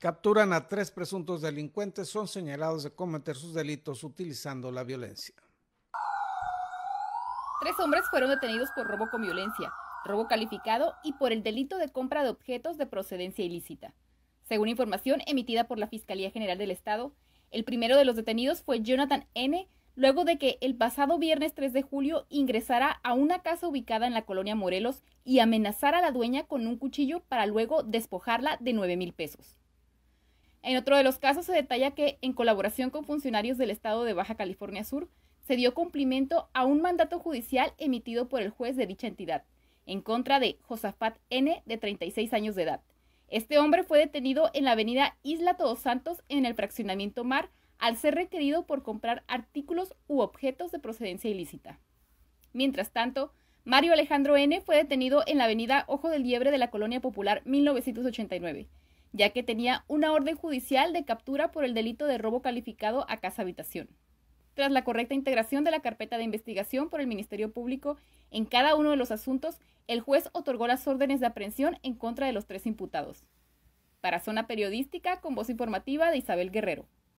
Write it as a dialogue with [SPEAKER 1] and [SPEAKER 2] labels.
[SPEAKER 1] Capturan a tres presuntos delincuentes, son señalados de cometer sus delitos utilizando la violencia.
[SPEAKER 2] Tres hombres fueron detenidos por robo con violencia, robo calificado y por el delito de compra de objetos de procedencia ilícita. Según información emitida por la Fiscalía General del Estado, el primero de los detenidos fue Jonathan N., luego de que el pasado viernes 3 de julio ingresara a una casa ubicada en la colonia Morelos y amenazara a la dueña con un cuchillo para luego despojarla de 9 mil pesos. En otro de los casos se detalla que, en colaboración con funcionarios del Estado de Baja California Sur, se dio cumplimiento a un mandato judicial emitido por el juez de dicha entidad, en contra de Josafat N., de 36 años de edad. Este hombre fue detenido en la avenida Isla Todos Santos, en el fraccionamiento Mar, al ser requerido por comprar artículos u objetos de procedencia ilícita. Mientras tanto, Mario Alejandro N. fue detenido en la avenida Ojo del Liebre de la Colonia Popular 1989 ya que tenía una orden judicial de captura por el delito de robo calificado a casa habitación. Tras la correcta integración de la carpeta de investigación por el Ministerio Público en cada uno de los asuntos, el juez otorgó las órdenes de aprehensión en contra de los tres imputados. Para Zona Periodística, con voz informativa de Isabel Guerrero.